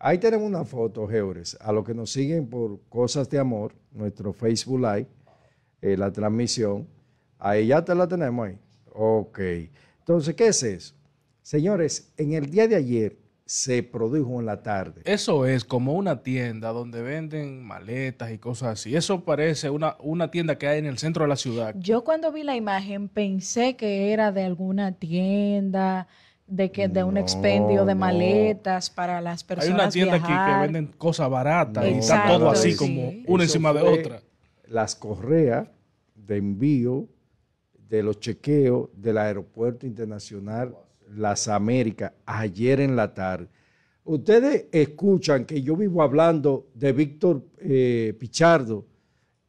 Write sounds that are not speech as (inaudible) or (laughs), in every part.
Ahí tenemos una foto, Geures, a los que nos siguen por Cosas de Amor, nuestro Facebook Live, eh, la transmisión. Ahí ya te la tenemos ahí. Ok. Entonces, ¿qué es eso? Señores, en el día de ayer se produjo en la tarde. Eso es como una tienda donde venden maletas y cosas así. Eso parece una, una tienda que hay en el centro de la ciudad. Yo cuando vi la imagen pensé que era de alguna tienda de que de un expendio de maletas para las personas. Hay una tienda aquí que venden cosas baratas y está todo así como una encima de otra. Las correas de envío de los chequeos del Aeropuerto Internacional Las Américas ayer en la tarde. Ustedes escuchan que yo vivo hablando de Víctor eh, Pichardo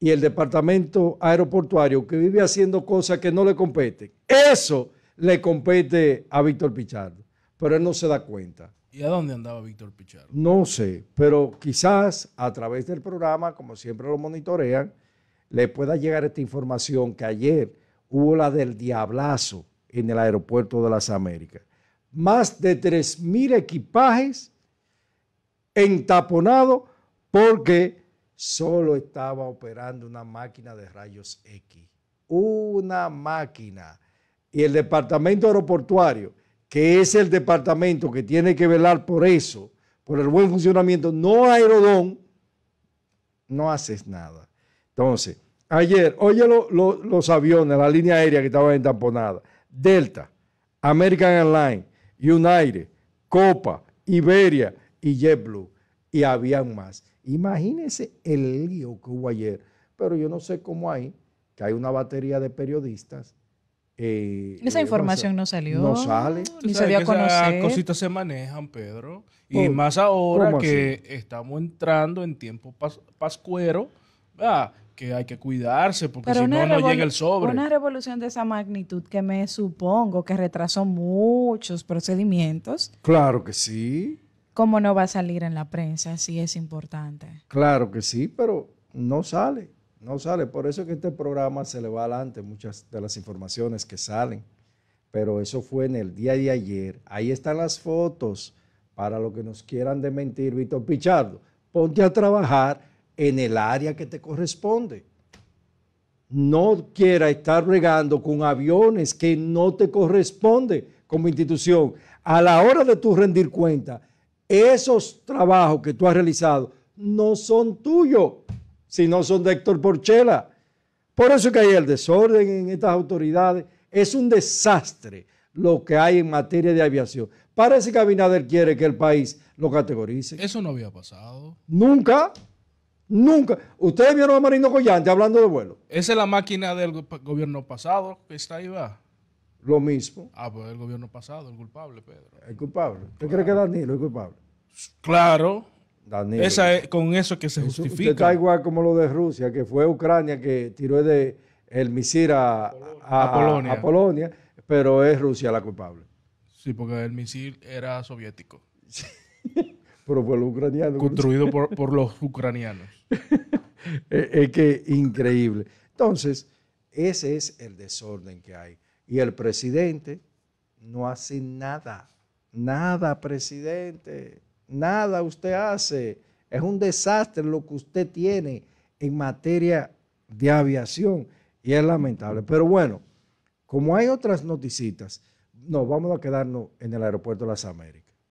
y el Departamento Aeroportuario que vive haciendo cosas que no le competen. Eso le compete a Víctor Pichardo. Pero él no se da cuenta. ¿Y a dónde andaba Víctor Pichardo? No sé, pero quizás a través del programa, como siempre lo monitorean, le pueda llegar esta información que ayer hubo la del diablazo en el aeropuerto de las Américas. Más de 3.000 equipajes entaponados porque solo estaba operando una máquina de rayos X. Una máquina y el departamento aeroportuario, que es el departamento que tiene que velar por eso, por el buen funcionamiento, no Aerodón, no haces nada. Entonces, ayer, oye los aviones, la línea aérea que estaban Tamponada, Delta, American Airlines, United, Copa, Iberia y JetBlue, y habían más. Imagínense el lío que hubo ayer, pero yo no sé cómo hay, que hay una batería de periodistas eh, esa información no salió. No sale. Ni se dio a conocer. cositas se manejan, Pedro. Y oh, más ahora que estamos entrando en tiempo pascuero, ah, que hay que cuidarse porque si no, no llega el sobre. Una revolución de esa magnitud que me supongo que retrasó muchos procedimientos. Claro que sí. ¿Cómo no va a salir en la prensa? Sí es importante. Claro que sí, pero no sale. No sale. Por eso que este programa se le va adelante muchas de las informaciones que salen. Pero eso fue en el día de ayer. Ahí están las fotos para lo que nos quieran de mentir, Víctor Pichardo. Ponte a trabajar en el área que te corresponde. No quiera estar regando con aviones que no te corresponde como institución. A la hora de tu rendir cuenta, esos trabajos que tú has realizado no son tuyos si no son de Héctor Porchela. Por eso que hay el desorden en estas autoridades. Es un desastre lo que hay en materia de aviación. Parece que Abinader quiere que el país lo categorice. Eso no había pasado. Nunca, nunca. Ustedes vieron a Marino Collante hablando de vuelo. Esa es la máquina del gobierno pasado que está ahí va. Lo mismo. Ah, pues el gobierno pasado, el culpable, Pedro. El culpable. ¿Usted cree que Danilo es culpable? Claro. Esa es con eso que se justifica. está igual como lo de Rusia, que fue Ucrania que tiró de, el misil a, Polonia. pero es Rusia la culpable. Sí, porque el misil era soviético. (laughs) pero fue lo ucraniano. Construido (laughs) por, los ucranianos. (laughs) es que increíble. Entonces, ese es el desorden que hay. Y el presidente no hace nada. Nada, presidente nada usted hace. Es un desastre lo que usted tiene en materia de aviación y es lamentable. Pero bueno, como hay otras noticitas, no, vamos a quedarnos en el aeropuerto de las Américas.